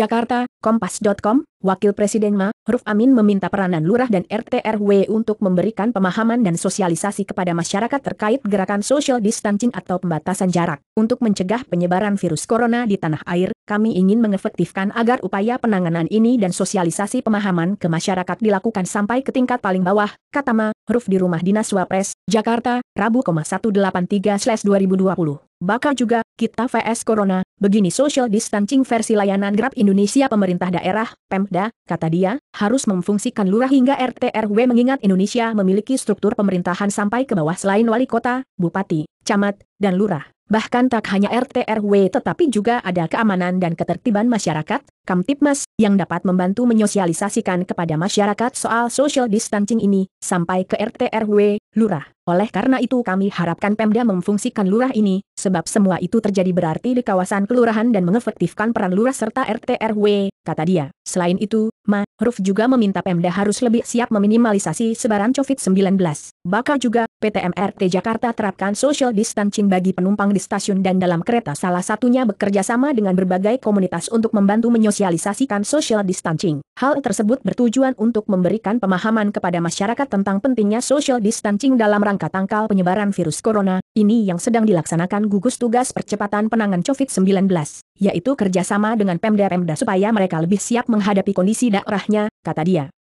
Jakarta, Kompas.com, Wakil Presiden Ma'ruf Amin meminta peranan lurah dan RT RW untuk memberikan pemahaman dan sosialisasi kepada masyarakat terkait gerakan social distancing atau pembatasan jarak. Untuk mencegah penyebaran virus corona di tanah air, kami ingin mengefektifkan agar upaya penanganan ini dan sosialisasi pemahaman ke masyarakat dilakukan sampai ke tingkat paling bawah, kata Ma'ruf di Rumah Dinas Wapres, Jakarta, Rabu, 183/2020. Bakal juga, kita VS Corona, begini social distancing versi layanan Grab Indonesia pemerintah daerah, Pemda, kata dia, harus memfungsikan lurah hingga RT RW mengingat Indonesia memiliki struktur pemerintahan sampai ke bawah selain wali kota, bupati, camat, dan lurah bahkan tak hanya RT RW tetapi juga ada keamanan dan ketertiban masyarakat, Kamtipmas, yang dapat membantu menyosialisasikan kepada masyarakat soal social distancing ini, sampai ke RT RW, lurah. Oleh karena itu kami harapkan Pemda memfungsikan lurah ini, sebab semua itu terjadi berarti di kawasan kelurahan dan mengefektifkan peran lurah serta RT RW, kata dia. Selain itu, Ma, Ruf juga meminta Pemda harus lebih siap meminimalisasi sebaran COVID-19. Bakal juga PT MRT Jakarta terapkan social distancing bagi penumpang di stasiun dan dalam kereta salah satunya bekerja sama dengan berbagai komunitas untuk membantu menyosialisasikan social distancing. Hal tersebut bertujuan untuk memberikan pemahaman kepada masyarakat tentang pentingnya social distancing dalam rangka tangkal penyebaran virus corona, ini yang sedang dilaksanakan gugus tugas percepatan penanganan COVID-19, yaitu kerjasama dengan Pemda-Pemda supaya mereka lebih siap menghadapi kondisi daerahnya, kata dia.